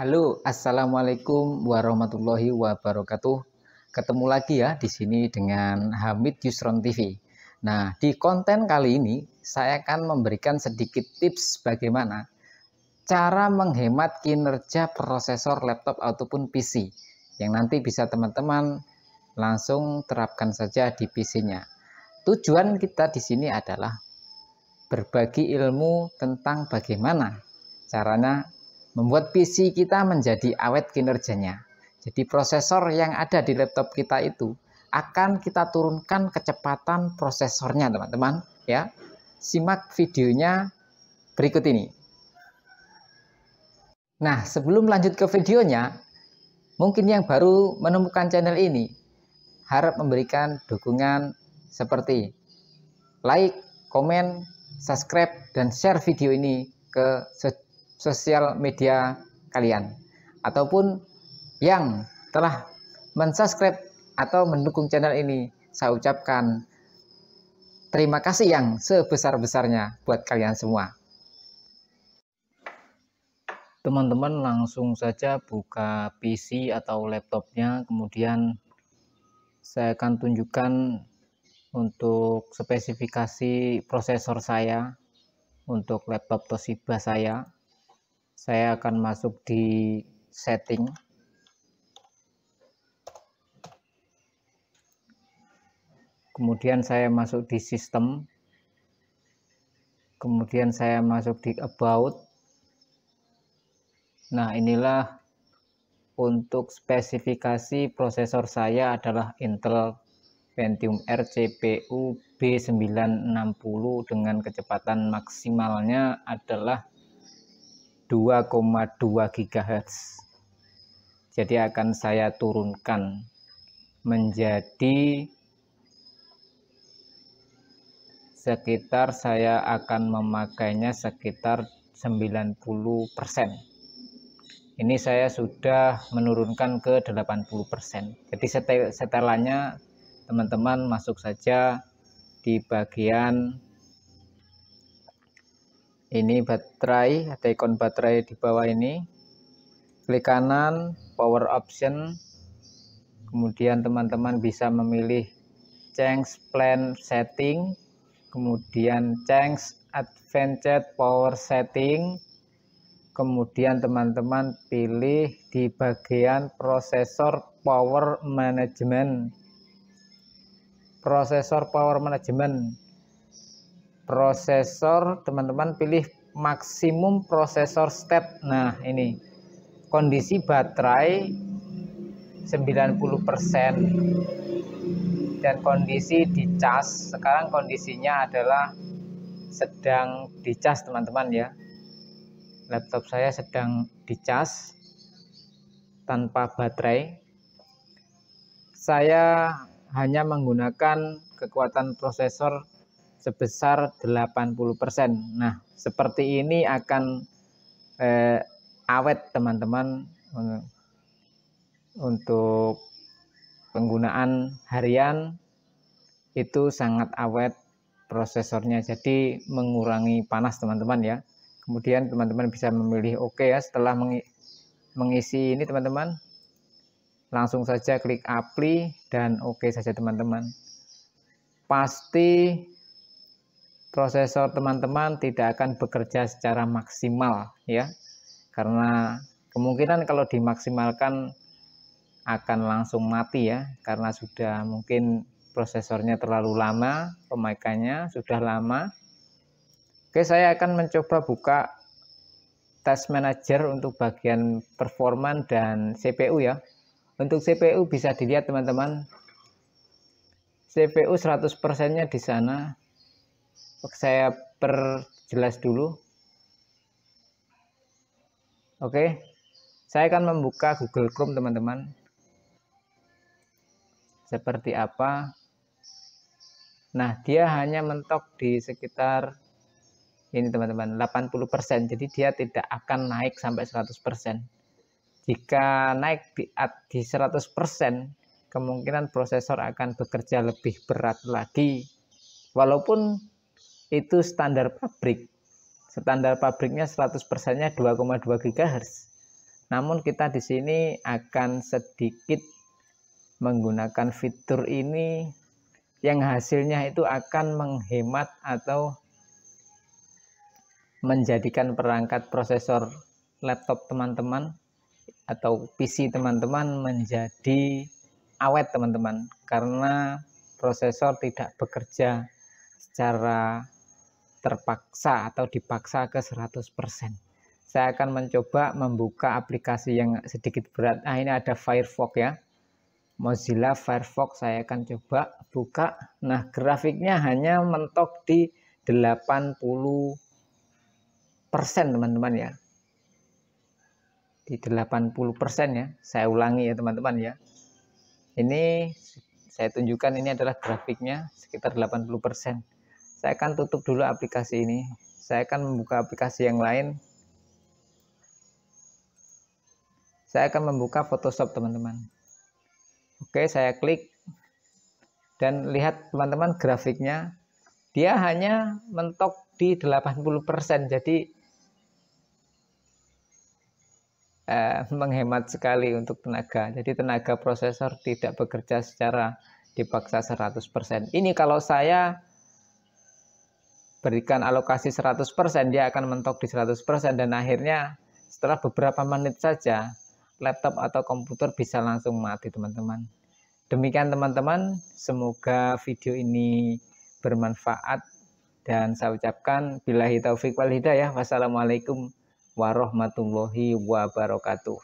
Halo, assalamualaikum warahmatullahi wabarakatuh. Ketemu lagi ya di sini dengan Hamid Yusron TV. Nah, di konten kali ini saya akan memberikan sedikit tips bagaimana cara menghemat kinerja prosesor laptop ataupun PC yang nanti bisa teman-teman langsung terapkan saja di PC-nya. Tujuan kita di sini adalah berbagi ilmu tentang bagaimana caranya membuat PC kita menjadi awet kinerjanya. Jadi prosesor yang ada di laptop kita itu akan kita turunkan kecepatan prosesornya, teman-teman, ya. Simak videonya berikut ini. Nah, sebelum lanjut ke videonya, mungkin yang baru menemukan channel ini harap memberikan dukungan seperti like, komen, subscribe, dan share video ini ke sosial media kalian ataupun yang telah mensubscribe atau mendukung channel ini saya ucapkan terima kasih yang sebesar-besarnya buat kalian semua teman-teman langsung saja buka PC atau laptopnya kemudian saya akan tunjukkan untuk spesifikasi prosesor saya untuk laptop Toshiba saya saya akan masuk di setting kemudian saya masuk di sistem kemudian saya masuk di about nah inilah untuk spesifikasi prosesor saya adalah Intel Pentium R CPU B960 dengan kecepatan maksimalnya adalah 2,2 GHz. Jadi akan saya turunkan menjadi sekitar saya akan memakainya sekitar 90%. Ini saya sudah menurunkan ke 80%. Jadi setelannya teman-teman masuk saja di bagian ini baterai ada ikon baterai di bawah ini klik kanan power option kemudian teman-teman bisa memilih change plan setting kemudian change advanced power setting kemudian teman-teman pilih di bagian prosesor power management prosesor power management prosesor teman-teman pilih maksimum prosesor step nah ini kondisi baterai 90% dan kondisi di charge sekarang kondisinya adalah sedang di charge teman-teman ya laptop saya sedang di charge tanpa baterai saya hanya menggunakan kekuatan prosesor sebesar 80%. Nah, seperti ini akan eh, awet teman-teman eh, untuk penggunaan harian itu sangat awet prosesornya jadi mengurangi panas teman-teman ya kemudian teman-teman bisa memilih oke okay ya setelah mengisi ini teman-teman langsung saja klik apply dan oke okay saja teman-teman pasti prosesor teman-teman tidak akan bekerja secara maksimal ya karena kemungkinan kalau dimaksimalkan akan langsung mati ya karena sudah mungkin prosesornya terlalu lama pemakaiannya sudah lama oke saya akan mencoba buka task manager untuk bagian performan dan CPU ya untuk CPU bisa dilihat teman-teman CPU 100% nya di sana saya perjelas dulu oke saya akan membuka Google Chrome teman-teman seperti apa nah dia hanya mentok di sekitar ini teman-teman 80% jadi dia tidak akan naik sampai 100% jika naik di, di 100% kemungkinan prosesor akan bekerja lebih berat lagi walaupun itu standar pabrik. Standar pabriknya 100%-nya 2,2 GHz. Namun kita di sini akan sedikit menggunakan fitur ini yang hasilnya itu akan menghemat atau menjadikan perangkat prosesor laptop teman-teman atau PC teman-teman menjadi awet teman-teman karena prosesor tidak bekerja secara terpaksa atau dipaksa ke 100%. Saya akan mencoba membuka aplikasi yang sedikit berat. Nah, ini ada Firefox ya. Mozilla Firefox saya akan coba buka. Nah, grafiknya hanya mentok di 80% teman-teman ya. Di 80% ya. Saya ulangi ya teman-teman ya. Ini saya tunjukkan ini adalah grafiknya sekitar 80% saya akan tutup dulu aplikasi ini saya akan membuka aplikasi yang lain saya akan membuka Photoshop teman-teman oke saya klik dan lihat teman-teman grafiknya dia hanya mentok di 80% jadi eh, menghemat sekali untuk tenaga jadi tenaga prosesor tidak bekerja secara dipaksa 100% ini kalau saya berikan alokasi 100%, dia akan mentok di 100% dan akhirnya setelah beberapa menit saja laptop atau komputer bisa langsung mati teman-teman. Demikian teman-teman, semoga video ini bermanfaat dan saya ucapkan bila taufik wal hidayah. Wassalamualaikum warahmatullahi wabarakatuh.